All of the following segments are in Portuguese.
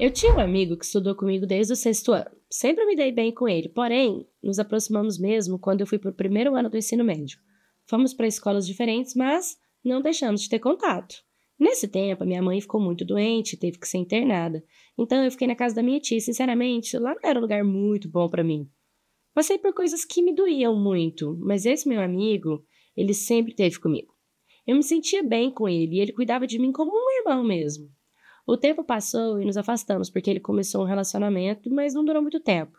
Eu tinha um amigo que estudou comigo desde o sexto ano. Sempre me dei bem com ele, porém, nos aproximamos mesmo quando eu fui para o primeiro ano do ensino médio. Fomos para escolas diferentes, mas não deixamos de ter contato. Nesse tempo, minha mãe ficou muito doente, teve que ser internada. Então eu fiquei na casa da minha tia, e, sinceramente, lá não era um lugar muito bom para mim. Passei por coisas que me doíam muito, mas esse meu amigo, ele sempre teve comigo. Eu me sentia bem com ele e ele cuidava de mim como um irmão mesmo. O tempo passou e nos afastamos, porque ele começou um relacionamento, mas não durou muito tempo.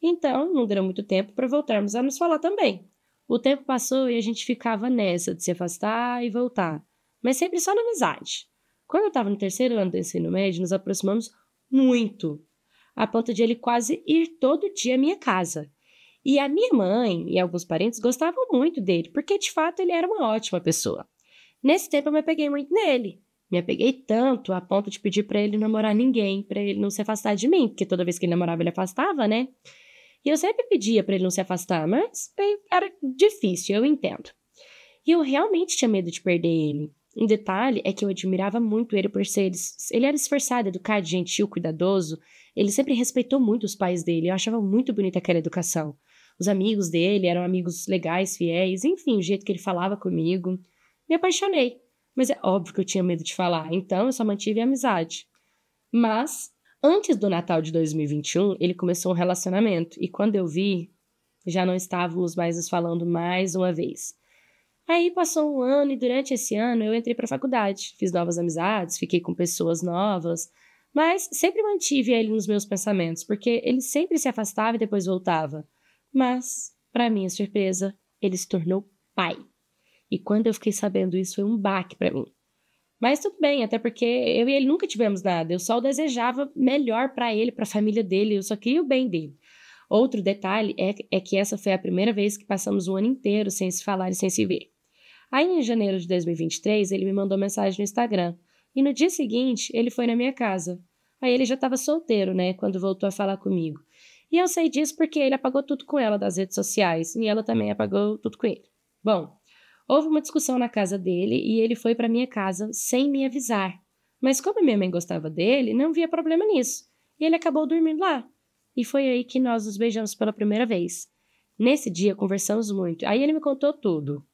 Então, não durou muito tempo para voltarmos a nos falar também. O tempo passou e a gente ficava nessa de se afastar e voltar, mas sempre só na amizade. Quando eu estava no terceiro ano do ensino médio, nos aproximamos muito, a ponto de ele quase ir todo dia à minha casa. E a minha mãe e alguns parentes gostavam muito dele, porque de fato ele era uma ótima pessoa. Nesse tempo eu me peguei muito nele, me apeguei tanto a ponto de pedir para ele namorar ninguém, para ele não se afastar de mim, porque toda vez que ele namorava, ele afastava, né? E eu sempre pedia para ele não se afastar, mas era difícil, eu entendo. E eu realmente tinha medo de perder ele. Um detalhe é que eu admirava muito ele por ser. Ele era esforçado, educado, gentil, cuidadoso. Ele sempre respeitou muito os pais dele. Eu achava muito bonita aquela educação. Os amigos dele eram amigos legais, fiéis, enfim, o jeito que ele falava comigo. Me apaixonei. Mas é óbvio que eu tinha medo de falar, então eu só mantive a amizade. Mas, antes do Natal de 2021, ele começou um relacionamento, e quando eu vi, já não estávamos mais nos falando mais uma vez. Aí passou um ano, e durante esse ano eu entrei para a faculdade, fiz novas amizades, fiquei com pessoas novas, mas sempre mantive ele nos meus pensamentos, porque ele sempre se afastava e depois voltava. Mas, para minha surpresa, ele se tornou pai. E quando eu fiquei sabendo isso, foi um baque para mim. Mas tudo bem, até porque eu e ele nunca tivemos nada. Eu só desejava melhor para ele, para a família dele. Eu só queria o bem dele. Outro detalhe é, é que essa foi a primeira vez que passamos o ano inteiro sem se falar e sem se ver. Aí, em janeiro de 2023, ele me mandou mensagem no Instagram. E no dia seguinte, ele foi na minha casa. Aí ele já estava solteiro, né, quando voltou a falar comigo. E eu sei disso porque ele apagou tudo com ela das redes sociais e ela também apagou tudo com ele. Bom, Houve uma discussão na casa dele e ele foi para minha casa sem me avisar. Mas como minha mãe gostava dele, não via problema nisso. E ele acabou dormindo lá. E foi aí que nós nos beijamos pela primeira vez. Nesse dia conversamos muito. Aí ele me contou tudo.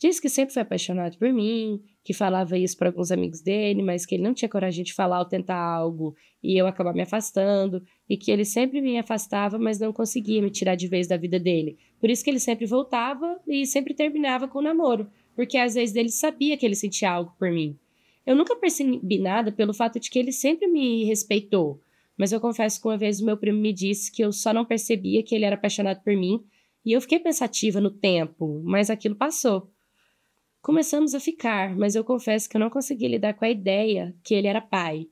Diz que sempre foi apaixonado por mim, que falava isso para alguns amigos dele, mas que ele não tinha coragem de falar ou tentar algo e eu acabar me afastando, e que ele sempre me afastava, mas não conseguia me tirar de vez da vida dele. Por isso que ele sempre voltava e sempre terminava com o namoro, porque às vezes ele sabia que ele sentia algo por mim. Eu nunca percebi nada pelo fato de que ele sempre me respeitou, mas eu confesso que uma vez o meu primo me disse que eu só não percebia que ele era apaixonado por mim, e eu fiquei pensativa no tempo, mas aquilo passou. Começamos a ficar, mas eu confesso que eu não consegui lidar com a ideia que ele era pai.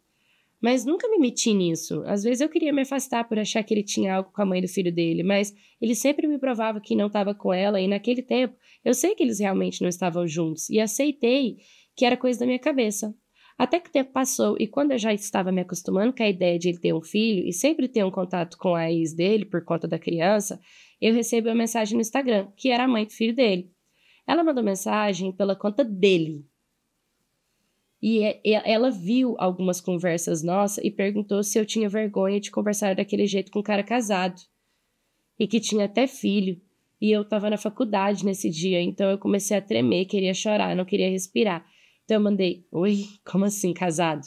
Mas nunca me meti nisso. Às vezes eu queria me afastar por achar que ele tinha algo com a mãe do filho dele, mas ele sempre me provava que não estava com ela, e naquele tempo eu sei que eles realmente não estavam juntos, e aceitei que era coisa da minha cabeça. Até que o tempo passou, e quando eu já estava me acostumando com a ideia de ele ter um filho e sempre ter um contato com a ex dele por conta da criança, eu recebi uma mensagem no Instagram, que era a mãe do filho dele. Ela mandou mensagem pela conta dele. E é, é, ela viu algumas conversas nossas e perguntou se eu tinha vergonha de conversar daquele jeito com um cara casado. E que tinha até filho. E eu estava na faculdade nesse dia, então eu comecei a tremer, queria chorar, não queria respirar. Então eu mandei: Oi, como assim casado?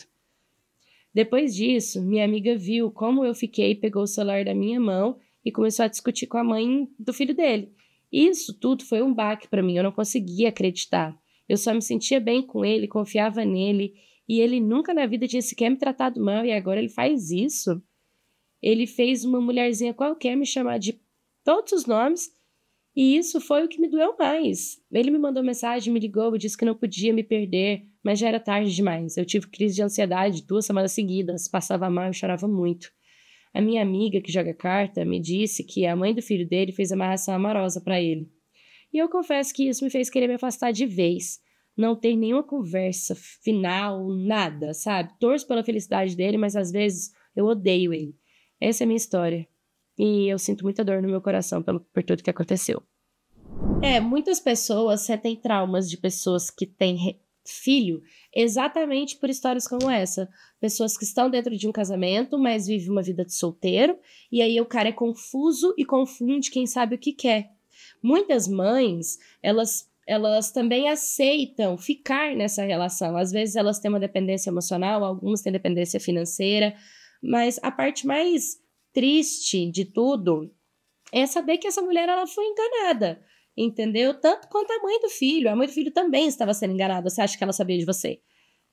Depois disso, minha amiga viu como eu fiquei, pegou o celular da minha mão e começou a discutir com a mãe do filho dele. Isso tudo foi um baque para mim, eu não conseguia acreditar. Eu só me sentia bem com ele, confiava nele, e ele nunca na vida tinha sequer me tratado mal, e agora ele faz isso. Ele fez uma mulherzinha qualquer me chamar de todos os nomes, e isso foi o que me doeu mais. Ele me mandou mensagem, me ligou, disse que não podia me perder, mas já era tarde demais. Eu tive crise de ansiedade duas semanas seguidas, passava mal e chorava muito. A minha amiga que joga carta me disse que a mãe do filho dele fez amarração amorosa para ele. E eu confesso que isso me fez querer me afastar de vez. Não ter nenhuma conversa final, nada, sabe? Torço pela felicidade dele, mas às vezes eu odeio ele. Essa é a minha história. E eu sinto muita dor no meu coração pelo, por tudo que aconteceu. É, muitas pessoas sentem traumas de pessoas que têm filho exatamente por histórias como essa. Pessoas que estão dentro de um casamento, mas vivem uma vida de solteiro, e aí o cara é confuso e confunde quem sabe o que quer. Muitas mães, elas elas também aceitam ficar nessa relação. Às vezes elas têm uma dependência emocional, algumas têm dependência financeira, mas a parte mais triste de tudo é saber que essa mulher ela foi enganada entendeu? Tanto quanto a mãe do filho. A mãe do filho também estava sendo enganada. Você acha que ela sabia de você?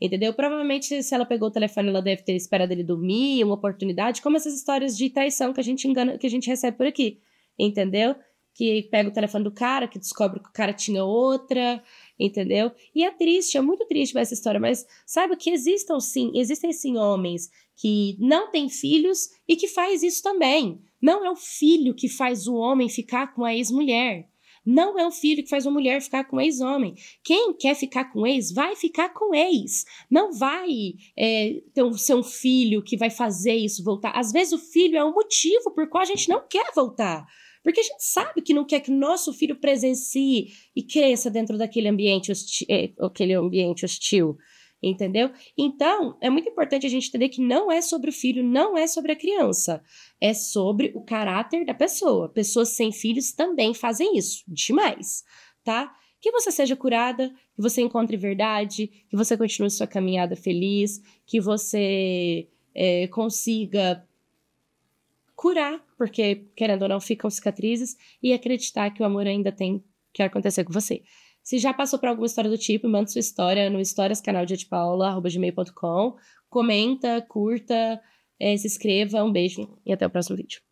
Entendeu? Provavelmente, se ela pegou o telefone, ela deve ter esperado ele dormir, uma oportunidade, como essas histórias de traição que a gente engana, que a gente recebe por aqui. Entendeu? Que pega o telefone do cara, que descobre que o cara tinha outra, entendeu? E é triste, é muito triste essa história, mas saiba que existam sim, existem sim homens que não têm filhos e que faz isso também. Não é o filho que faz o homem ficar com a ex-mulher. Não é o filho que faz uma mulher ficar com um ex-homem. Quem quer ficar com ex, vai ficar com ex. Não vai é, ter um, ser um filho que vai fazer isso voltar. Às vezes o filho é o motivo por qual a gente não quer voltar. Porque a gente sabe que não quer que nosso filho presencie e cresça dentro daquele ambiente hostil, é, aquele ambiente hostil entendeu? Então, é muito importante a gente entender que não é sobre o filho, não é sobre a criança, é sobre o caráter da pessoa. Pessoas sem filhos também fazem isso, demais, tá? Que você seja curada, que você encontre verdade, que você continue sua caminhada feliz, que você é, consiga curar, porque querendo ou não ficam cicatrizes, e acreditar que o amor ainda tem que acontecer com você. Se já passou por alguma história do tipo, manda sua história no gmail.com. Comenta, curta, eh, se inscreva. Um beijo e até o próximo vídeo.